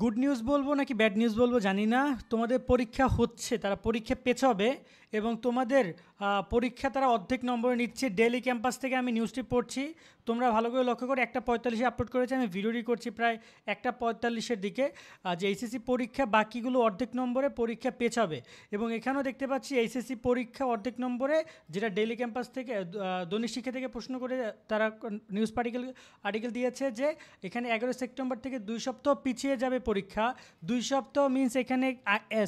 good news বলবো নাকি bad news বলবো জানি না তোমাদের পরীক্ষা হচ্ছে তারা পরীক্ষা পেছাবে এবং তোমাদের পরীক্ষা তারা অর্ধেক নম্বরে নিচ্ছে ডেলি ক্যাম্পাস থেকে আমি নিউজটি পড়ছি তোমরা ভালো করে লক্ষ্য করে একটা পঁয়তাল্লিশে আপলোড করেছি আমি ভিডিওটি করছি প্রায় একটা পঁয়তাল্লিশের দিকে যে এইচএসসি পরীক্ষা বাকিগুলো অর্ধেক নম্বরে পরীক্ষা পেছাবে এবং এখানেও দেখতে পাচ্ছি এইচএসসি পরীক্ষা অর্ধেক নম্বরে যেটা ডেলি ক্যাম্পাস থেকে দৈনিক শিক্ষা থেকে প্রশ্ন করে তারা নিউজ পার্টিকেল আর্টিকেল দিয়েছে যে এখানে এগারো সেপ্টেম্বর থেকে দুই সপ্তাহ পিছিয়ে যাবে পরীক্ষা দুই সপ্তাহ মিন্স এখানে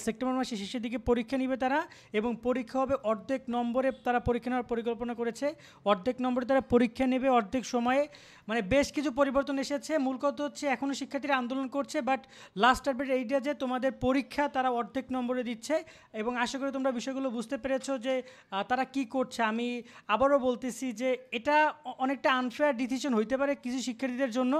সেপ্টেম্বর মাসের শেষের দিকে পরীক্ষা নিবে তারা এবং পরীক্ষা হবে অর্ধেক নম্বর নম্বরে তারা পরীক্ষা নেওয়ার পরিকল্পনা করেছে অর্ধেক নম্বরে তারা পরীক্ষা নেবে অর্ধেক সময়ে মানে বেশ কিছু পরিবর্তন এসেছে মূল কথা হচ্ছে এখনও শিক্ষার্থীরা আন্দোলন করছে বাট লাস্ট টার্পেট এইটা যে তোমাদের পরীক্ষা তারা অর্ধেক নম্বরে দিচ্ছে এবং আশা করি তোমরা বিষয়গুলো বুঝতে পেরেছো যে তারা কি করছে আমি আবারও বলতেছি যে এটা অনেকটা আনফেয়ার ডিসিশন হইতে পারে কিছু শিক্ষার্থীদের জন্য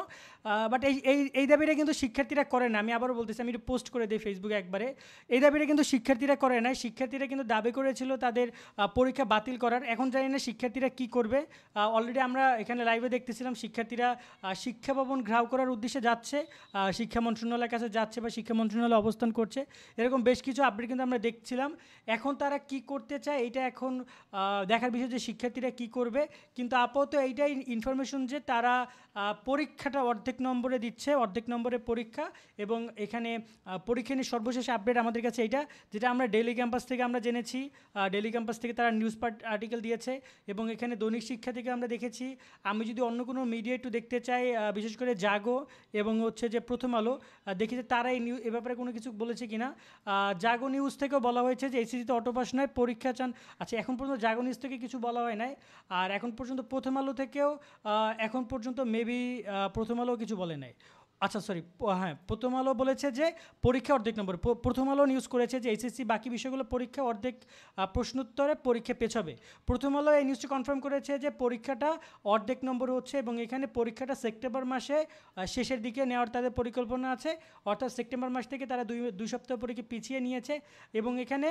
বাট এই এই এই দাবিটা কিন্তু শিক্ষার্থীরা করে না আমি আবারও বলতেছি আমি একটু পোস্ট করে দিই ফেসবুকে একবারে এই দাবিটা কিন্তু শিক্ষার্থীরা করে না শিক্ষার্থীরা কিন্তু দাবি করেছিল তাদের পরীক্ষা বাতিল করার এখন জানি না শিক্ষার্থীরা কি করবে অলরেডি আমরা এখানে লাইভে দেখতেছিলাম শিক্ষার্থীরা শিক্ষা ভবন ঘ্রাও করার উদ্দেশ্যে যাচ্ছে শিক্ষা মন্ত্রণালয়ের কাছে যাচ্ছে বা শিক্ষা মন্ত্রণালয় অবস্থান করছে এরকম বেশ কিছু আপডেট কিন্তু আমরা দেখছিলাম এখন তারা কি করতে চায় এটা এখন দেখার বিষয় যে শিক্ষার্থীরা কি করবে কিন্তু আপাতত এইটাই ইনফরমেশন যে তারা পরীক্ষাটা অর্ধেক নম্বরে দিচ্ছে অর্ধেক নম্বরে পরীক্ষা এবং এখানে পরীক্ষা নিয়ে সর্বশেষ আপডেট আমাদের কাছে এটা যেটা আমরা ডেলি ক্যাম্পাস থেকে আমরা জেনেছি ডেলি ক্যাম্পাস থেকে তারা নিউজ আর্টিকেল দিয়েছে এবং এখানে দৈনিক শিক্ষা থেকে আমরা দেখেছি আমি যদি অন্য কোনো মিডিয়া একটু দেখতে চাই বিশেষ করে জাগো এবং হচ্ছে যে প্রথম আলো দেখি যে তারা এই এ ব্যাপারে কোনো কিছু বলেছে কি না জাগো নিউজ থেকেও বলা হয়েছে যে এসিসিতে অটোপাস নয় পরীক্ষা চান আচ্ছা এখন পর্যন্ত জাগো নিউজ থেকে কিছু বলা হয় নাই আর এখন পর্যন্ত প্রথম আলো থেকেও এখন পর্যন্ত মেবি প্রথম আলো কিছু বলে নাই আচ্ছা সরি হ্যাঁ প্রথম আলো বলেছে যে পরীক্ষা অর্ধেক নম্বর প্রথম আলো নিউজ করেছে যে এসএসসি বাকি বিষয়গুলো পরীক্ষা অর্ধেক প্রশ্নোত্তরে পরীক্ষা পেছাবে প্রথম আলো এই নিউজটি কনফার্ম করেছে যে পরীক্ষাটা অর্ধেক নম্বর হচ্ছে এবং এখানে পরীক্ষাটা সেপ্টেম্বর মাসে শেষের দিকে নেওয়ার তাদের পরিকল্পনা আছে অর্থাৎ সেপ্টেম্বর মাস থেকে তারা দুই দুই সপ্তাহ পরীক্ষা পিছিয়ে নিয়েছে এবং এখানে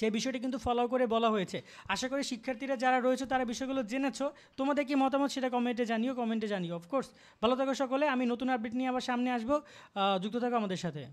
সেই বিষয়টি কিন্তু ফলো করে বলা হয়েছে আশা করি শিক্ষার্থীরা যারা রয়েছে তারা বিষয়গুলো জেনেছো তোমাদের কি মতামত সেটা কমেন্টে জানিও কমেন্টে জানিও অফকোর্স ভালো থাকো সকলে আমি নতুন আপডেট নিয়ে আবার সামনে আসবো যুক্ত থাকো আমাদের সাথে